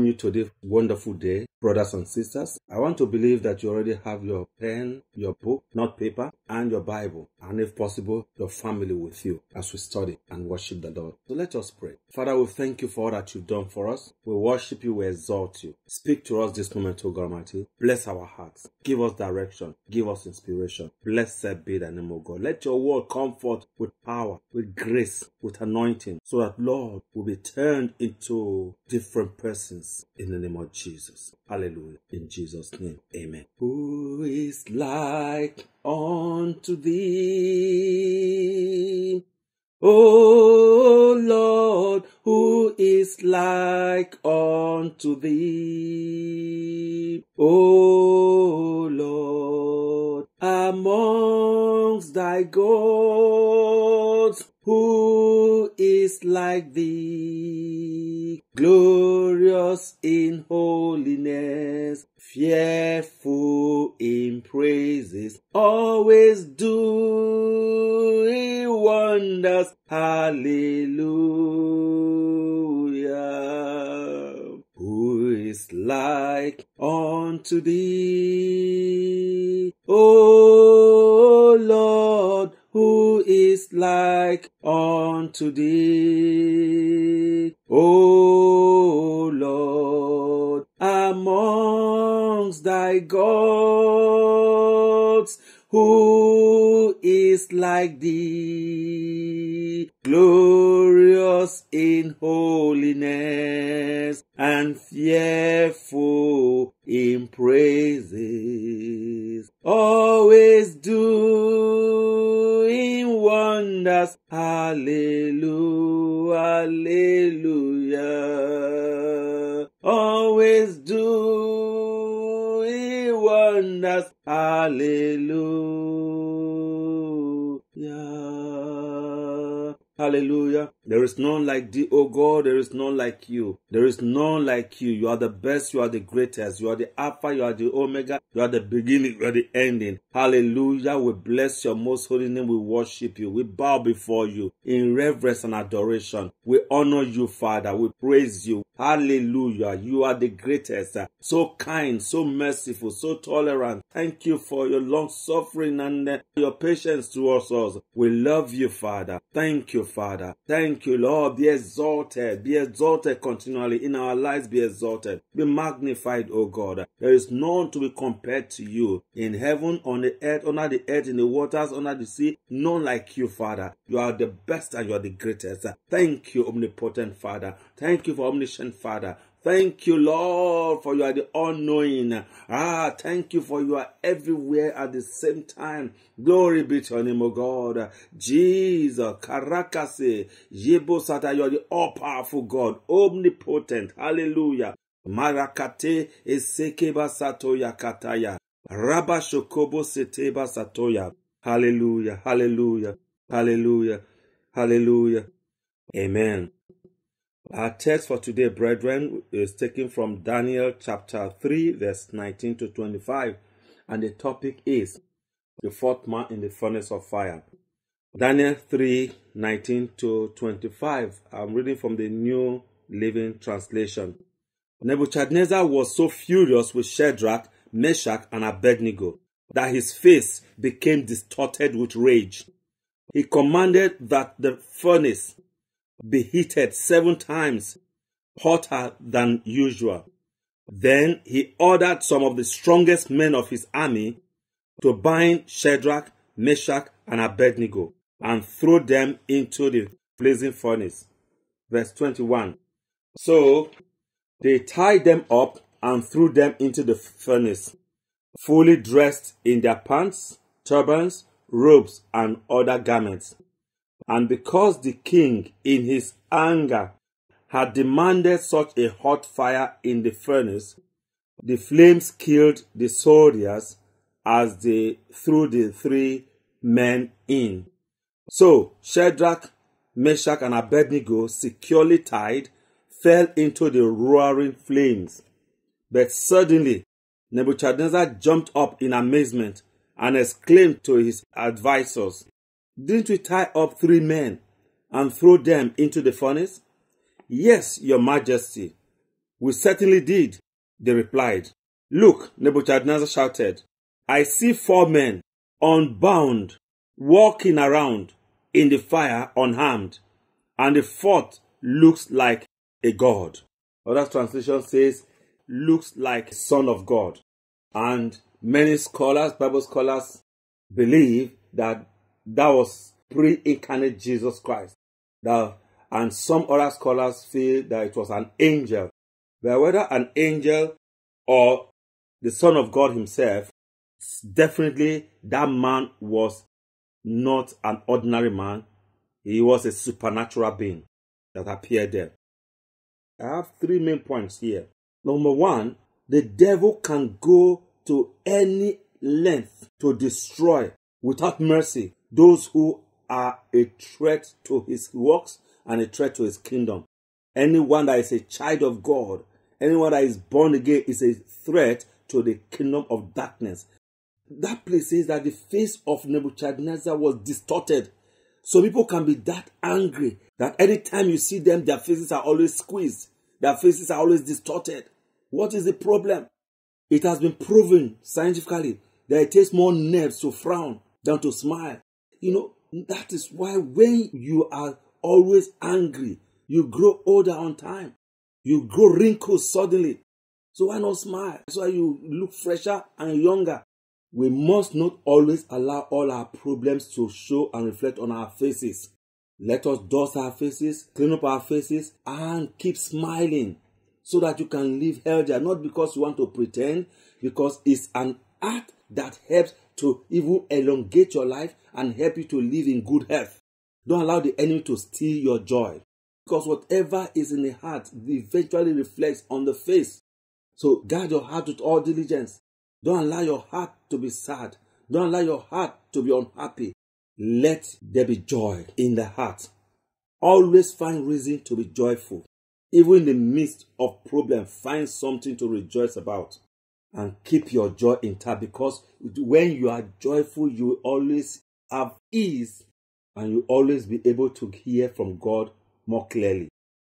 welcome you to this wonderful day, brothers and sisters. I want to believe that you already have your pen, your book, not paper, and your Bible, and if possible, your family with you as we study and worship the Lord. So let us pray. Father, we thank you for all that you've done for us. We worship you, we exalt you. Speak to us this moment, O God Almighty. Bless our hearts. Give us direction. Give us inspiration. Blessed be the name of God. Let your word come forth with power, with grace, with anointing, so that, Lord, will be turned into different persons us in the name of Jesus. Hallelujah. In Jesus' name. Amen. Who is like unto thee? O Lord, who is like unto thee? O Lord, amongst thy gods, who is like thee, glorious in holiness, fearful in praises, always doing wonders. Hallelujah. Who is like unto thee, O Lord? who is like unto thee. O Lord, amongst thy gods, who is like thee, glorious in holiness Hallelujah. There is none like thee, O God. There is none like you. There is none like you. You are the best. You are the greatest. You are the Alpha. You are the Omega. You are the beginning. You are the ending. Hallelujah. We bless your most holy name. We worship you. We bow before you in reverence and adoration. We honor you, Father. We praise you. Hallelujah. You are the greatest. So kind, so merciful, so tolerant. Thank you for your long suffering and uh, your patience towards us. We love you, Father. Thank you. Father. Thank you, Lord. Be exalted. Be exalted continually in our lives. Be exalted. Be magnified, O God. There is none to be compared to you in heaven, on the earth, under the earth, in the waters, under the sea. None like you, Father. You are the best and you are the greatest. Thank you, omnipotent Father. Thank you for omniscient Father. Thank you, Lord, for you are the all knowing. Ah, thank you for you are everywhere at the same time. Glory be to your name, O God. Jesus, Karakase, Yebosata, you are the all powerful God, omnipotent. Hallelujah. Marakate, Esekeba Satoya Kataya, Rabashokobo Seteba Satoya. Hallelujah, hallelujah, hallelujah, hallelujah. Amen. Our text for today, brethren, is taken from Daniel chapter 3, verse 19 to 25, and the topic is the fourth man in the furnace of fire. Daniel 3, 19 to 25. I'm reading from the New Living Translation. Nebuchadnezzar was so furious with Shadrach, Meshach, and Abednego that his face became distorted with rage. He commanded that the furnace heated seven times hotter than usual. Then he ordered some of the strongest men of his army to bind Shadrach, Meshach, and Abednego and throw them into the blazing furnace. Verse 21. So they tied them up and threw them into the furnace, fully dressed in their pants, turbans, robes, and other garments. And because the king, in his anger, had demanded such a hot fire in the furnace, the flames killed the soldiers as they threw the three men in. So Shadrach, Meshach, and Abednego, securely tied, fell into the roaring flames. But suddenly, Nebuchadnezzar jumped up in amazement and exclaimed to his advisers. Didn't we tie up three men and throw them into the furnace? Yes, your majesty. We certainly did, they replied. Look, Nebuchadnezzar shouted, I see four men, unbound, walking around in the fire unharmed, and the fourth looks like a god. Other translation says, looks like son of God. And many scholars, Bible scholars, believe that that was pre incarnate Jesus Christ. That, and some other scholars feel that it was an angel. But whether an angel or the Son of God Himself, definitely that man was not an ordinary man. He was a supernatural being that appeared there. I have three main points here. Number one, the devil can go to any length to destroy without mercy those who are a threat to his works and a threat to his kingdom. Anyone that is a child of God, anyone that is born again, is a threat to the kingdom of darkness. That place says that the face of Nebuchadnezzar was distorted. So people can be that angry that anytime you see them, their faces are always squeezed, their faces are always distorted. What is the problem? It has been proven scientifically that it takes more nerves to frown than to smile. You know, that is why when you are always angry, you grow older on time. You grow wrinkles suddenly. So why not smile? That's why you look fresher and younger. We must not always allow all our problems to show and reflect on our faces. Let us dust our faces, clean up our faces, and keep smiling so that you can live healthier. Not because you want to pretend, because it's an act that helps to even elongate your life and help you to live in good health. Don't allow the enemy to steal your joy. Because whatever is in the heart eventually reflects on the face. So guard your heart with all diligence. Don't allow your heart to be sad. Don't allow your heart to be unhappy. Let there be joy in the heart. Always find reason to be joyful. Even in the midst of problem, find something to rejoice about and keep your joy intact because when you are joyful, you always have ease and you always be able to hear from God more clearly.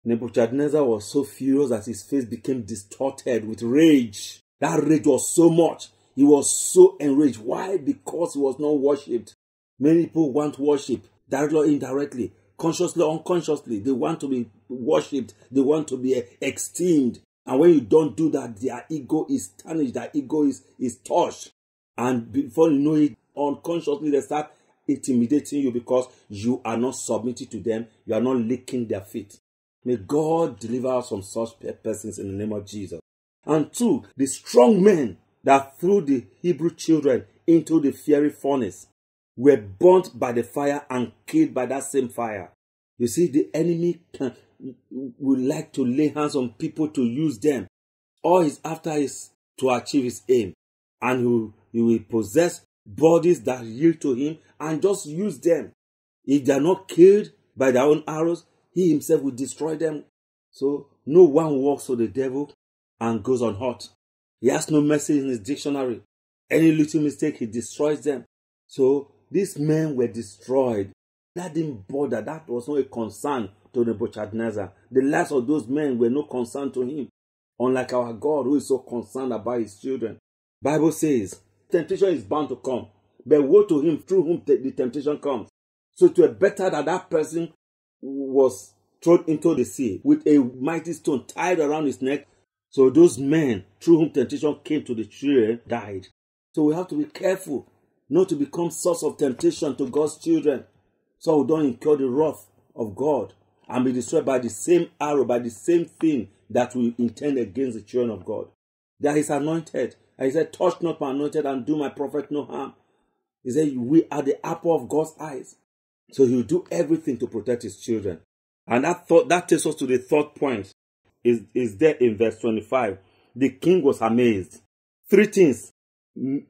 Nebuchadnezzar was so furious that his face became distorted with rage. That rage was so much. He was so enraged. Why? Because he was not worshipped. Many people want worship, directly or indirectly, consciously or unconsciously. They want to be worshipped, they want to be esteemed, and when you don't do that, their ego is tarnished, their ego is, is touched. And before you know it, unconsciously they start intimidating you because you are not submitting to them, you are not licking their feet. May God deliver us from such persons in the name of Jesus. And two, the strong men that threw the Hebrew children into the fiery furnace were burnt by the fire and killed by that same fire. You see, the enemy can would like to lay hands on people to use them. All he's after is to achieve his aim. And he will possess bodies that yield to him and just use them. If they are not killed by their own arrows, he himself will destroy them. So no one walks with the devil and goes unhurt. He has no mercy in his dictionary. Any little mistake, he destroys them. So these men were destroyed. That didn't bother. That was not a concern to Nebuchadnezzar. The lives of those men were no concern to him, unlike our God who is so concerned about his children. Bible says, temptation is bound to come, but woe to him through whom the temptation comes. So it were better that that person was thrown into the sea with a mighty stone tied around his neck. So those men through whom temptation came to the children died. So we have to be careful not to become source of temptation to God's children so we don't incur the wrath of God and be destroyed by the same arrow, by the same thing that we intend against the children of God. That is anointed. And he said, Touch not my anointed and do my prophet no harm. He said, We are the apple of God's eyes. So he'll do everything to protect his children. And that thought that takes us to the third point. Is is there in verse 25. The king was amazed. Three things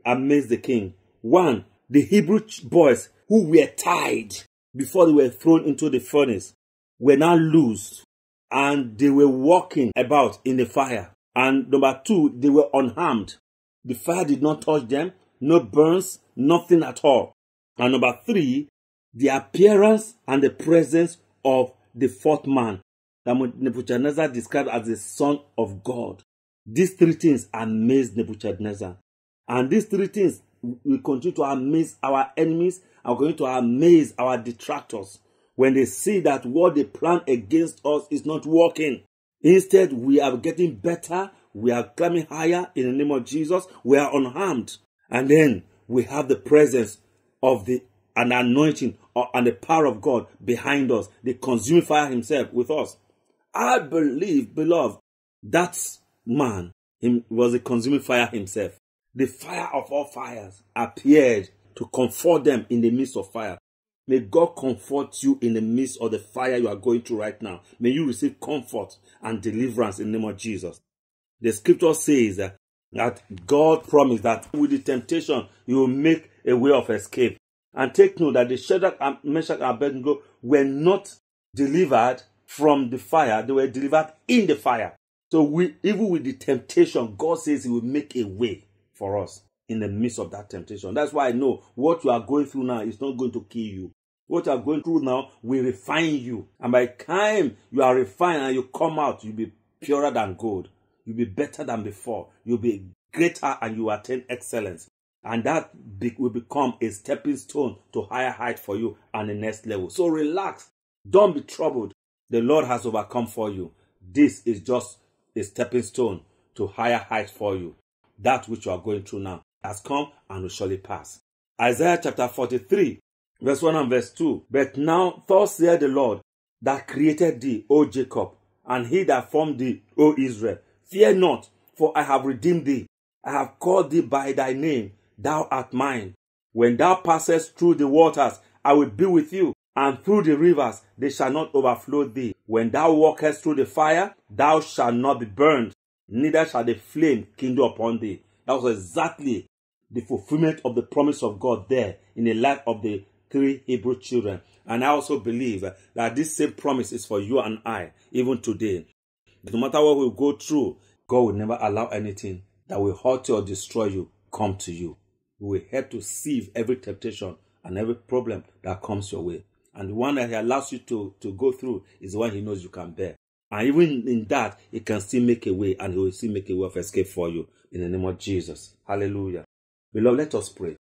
amazed the king. One, the Hebrew boys who were tied before they were thrown into the furnace were now loose and they were walking about in the fire. And number two, they were unharmed. The fire did not touch them, no burns, nothing at all. And number three, the appearance and the presence of the fourth man that Nebuchadnezzar described as the Son of God. These three things amazed Nebuchadnezzar. And these three things will continue to amaze our enemies and continue to amaze our detractors when they see that what they plan against us is not working. Instead, we are getting better, we are climbing higher in the name of Jesus, we are unharmed. And then we have the presence of the an anointing or, and the power of God behind us, the consuming fire himself with us. I believe, beloved, that man him, was the consuming fire himself. The fire of all fires appeared to comfort them in the midst of fire. May God comfort you in the midst of the fire you are going through right now. May you receive comfort and deliverance in the name of Jesus. The scripture says that, that God promised that with the temptation, you will make a way of escape. And take note that the Shadrach, and Meshach, and Abednego were not delivered from the fire, they were delivered in the fire. So, we, even with the temptation, God says He will make a way for us in the midst of that temptation. That's why I know what you are going through now is not going to kill you. What you are going through now will refine you. And by time you are refined and you come out, you'll be purer than gold. You'll be better than before. You'll be greater and you attain excellence. And that be- will become a stepping stone to higher height for you and the next level. So relax. Don't be troubled. The Lord has overcome for you. This is just a stepping stone to higher heights for you. That which you are going through now has come and will surely pass. Isaiah chapter 43, Verse 1 and verse 2. But now, thus saith the Lord, that created thee, O Jacob, and he that formed thee, O Israel. Fear not, for I have redeemed thee. I have called thee by thy name. Thou art mine. When thou passest through the waters, I will be with you, and through the rivers, they shall not overflow thee. When thou walkest through the fire, thou shalt not be burned, neither shall the flame kindle upon thee. That was exactly the fulfillment of the promise of God there in the life of the three Hebrew children. And I also believe that this same promise is for you and I, even today. No matter what we go through, God will never allow anything that will hurt you or destroy you come to you. You will help to sieve every temptation and every problem that comes your way. And the one that He allows you to, to go through is the one He knows you can bear. And even in that, He can still make a way and He will still make a way of escape for you in the name of Jesus. Hallelujah. Beloved, let us pray.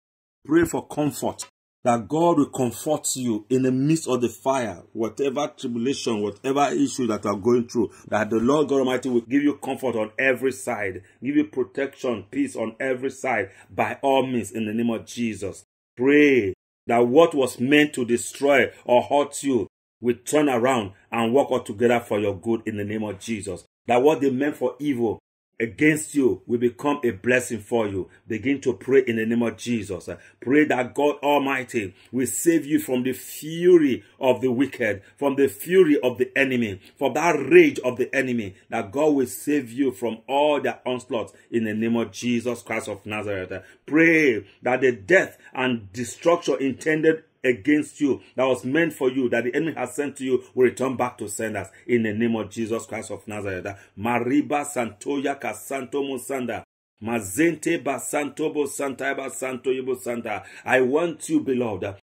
Pray for comfort that God will comfort you in the midst of the fire, whatever tribulation, whatever issue that you are going through, that the Lord God Almighty will give you comfort on every side, give you protection, peace on every side, by all means, in the name of Jesus. Pray that what was meant to destroy or hurt you will turn around and work all together for your good in the name of Jesus. That what they meant for evil against you will become a blessing for you. Begin to pray in the name of Jesus. Pray that God Almighty will save you from the fury of the wicked, from the fury of the enemy, from that rage of the enemy, that God will save you from all their onslaughts in the name of Jesus Christ of Nazareth. Pray that the death and destruction intended against you, that was meant for you, that the enemy has sent to you, will return back to us in the name of Jesus Christ of Nazareth. Mariba Santoya Kasanto Musanda. Mazente basanto bo santa santa. I want you, beloved.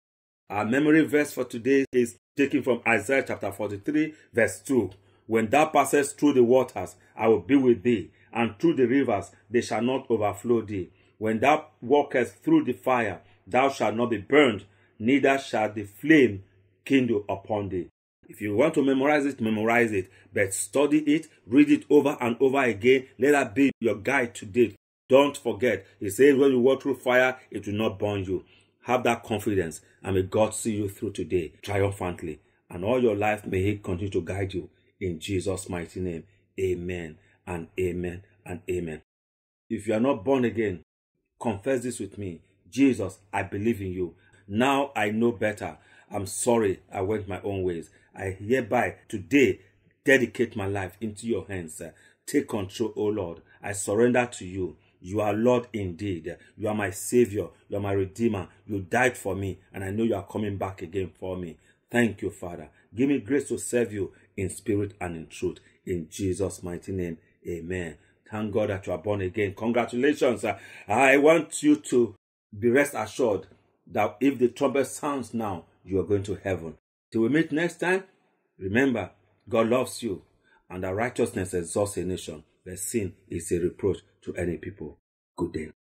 Our memory verse for today is taken from Isaiah chapter 43, verse 2. When thou passest through the waters, I will be with thee, and through the rivers, they shall not overflow thee. When thou walkest through the fire, thou shalt not be burned, neither shall the flame kindle upon thee. If you want to memorize it, memorize it, but study it, read it over and over again. Let that be your guide today. Don't forget, it says when you walk through fire, it will not burn you. Have that confidence and may God see you through today triumphantly. And all your life may He continue to guide you in Jesus' mighty name. Amen and amen and amen. If you are not born again, confess this with me Jesus, I believe in you. Now I know better. I'm sorry I went my own ways. I hereby today dedicate my life into your hands. Take control, O Lord. I surrender to you. You are Lord indeed. You are my Savior. You are my Redeemer. You died for me, and I know you are coming back again for me. Thank you, Father. Give me grace to serve you in spirit and in truth. In Jesus' mighty name, amen. Thank God that you are born again. Congratulations. I want you to be rest assured that if the trumpet sounds now, you are going to heaven. Till we meet next time, remember, God loves you, and that righteousness exalts a nation, but sin is a reproach to any people. Good day.